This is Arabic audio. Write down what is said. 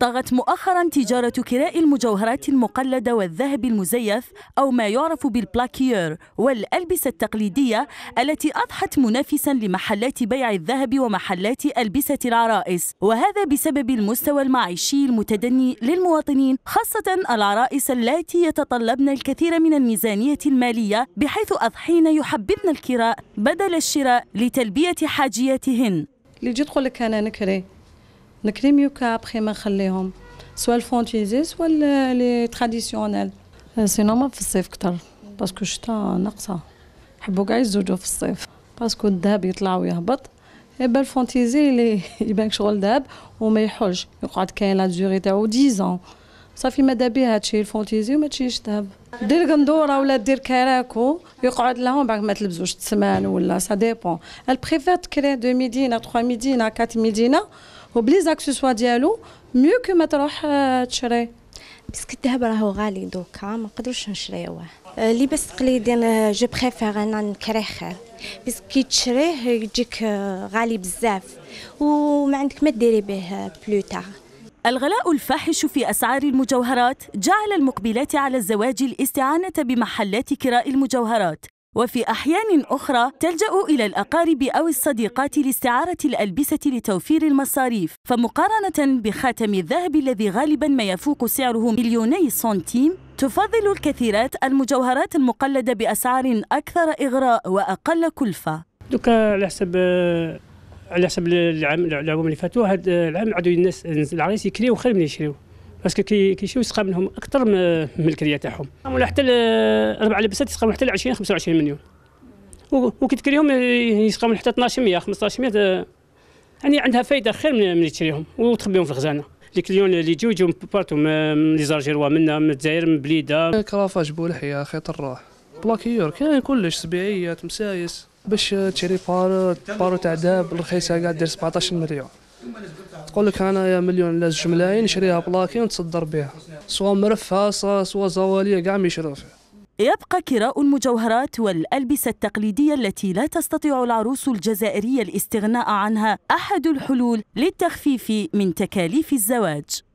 طغت مؤخرا تجارة كراء المجوهرات المقلدة والذهب المزيف أو ما يعرف بالبلاكيور والألبسة التقليدية التي أضحت منافسا لمحلات بيع الذهب ومحلات ألبسة العرائس وهذا بسبب المستوى المعيشي المتدني للمواطنين خاصة العرائس التي يتطلبن الكثير من الميزانية المالية بحيث أضحين يحببن الكراء بدل الشراء لتلبية حاجياتهن اللي قولك تقول لك انا نكري يوكا ابخي ما نخليهم سوا الفونتيزي سوا لي تراديسيونيل أه، ما في الصيف كتر باسكو الشتا ناقصه حبوا كاع يزوجوا في الصيف باسكو الذهب يطلع ويهبط ايبا الفونتيزي اللي يبان شغل ذهب وما يحولش يقعد كاين لا ديوري تاعو 10 صافي ما بها هادشي الفونتيزي وما تشيش ذهب دير قندوره ولا دير كراكو يقعد لهم بعد ما تلبزوش تسمان ولا سا ديبون البريفير تكري دو ميدينا 3 ميدينا 4 ميدينا وبلي زاكسيسوار ديالو ميو كو ما تروح آه، تشري باسكو الذهب راهو غالي دوكا ما نقدروش نشريوه آه، لباس تقليدي انا جو بريفير انا نكريه خير كي تشريه يجيك آه، غالي بزاف وما عندك ما ديري به بلوتار الغلاء الفاحش في أسعار المجوهرات جعل المقبلات على الزواج الاستعانة بمحلات كراء المجوهرات وفي أحيان أخرى تلجأ إلى الأقارب أو الصديقات لاستعارة الألبسة لتوفير المصاريف فمقارنة بخاتم الذهب الذي غالبا ما يفوق سعره مليوني سنتيم تفضل الكثيرات المجوهرات المقلدة بأسعار أكثر إغراء وأقل كلفة دوكا على حسب على حسب العام العام اللي فاتوا هذا العام عادوا الناس العريس يكريو خير من يشريو باسكو كيشيو يسقى منهم اكثر من الكريه تاعهم ولا حتى اربع لبسات يسقى حتى 20 25 مليون وكي تكريهم يسقى من حتى 12 15 100 يعني عندها فائده خير من اللي تشريهم وتخبيهم في الخزانه لي كليون اللي يجيو يجيو بارتو من لي زارجيروا منا من الجزائر من بليده كرافاج بولحيه خيط الروح بلاكيور كاين كلش سبيعيات مسايس باش تشري بارو بارو تاع داب رخيصه كاع دير 17 مليون تقول لك انا يا مليون لازم ملايين نشريها بلاكي ونتصدر بها سواء مرفها سواء زواليه كاع ما يشريو فيها يبقى كراء المجوهرات والألبسة التقليدية التي لا تستطيع العروس الجزائرية الاستغناء عنها أحد الحلول للتخفيف من تكاليف الزواج